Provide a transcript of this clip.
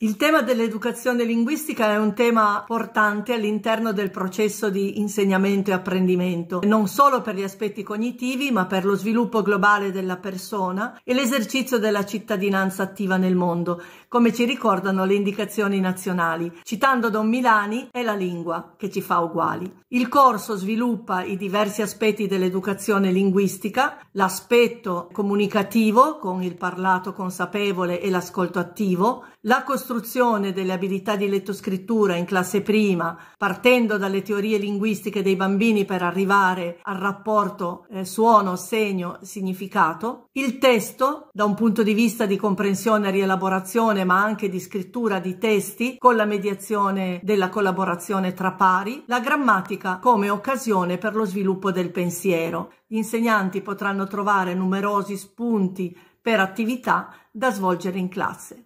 Il tema dell'educazione linguistica è un tema portante all'interno del processo di insegnamento e apprendimento, non solo per gli aspetti cognitivi, ma per lo sviluppo globale della persona e l'esercizio della cittadinanza attiva nel mondo, come ci ricordano le indicazioni nazionali. Citando Don Milani, è la lingua che ci fa uguali. Il corso sviluppa i diversi aspetti dell'educazione linguistica, l'aspetto comunicativo con il parlato consapevole e l'ascolto attivo, la costruzione ricostruzione delle abilità di lettoscrittura in classe prima, partendo dalle teorie linguistiche dei bambini per arrivare al rapporto eh, suono, segno, significato, il testo da un punto di vista di comprensione e rielaborazione, ma anche di scrittura di testi con la mediazione della collaborazione tra pari, la grammatica come occasione per lo sviluppo del pensiero. Gli insegnanti potranno trovare numerosi spunti per attività da svolgere in classe.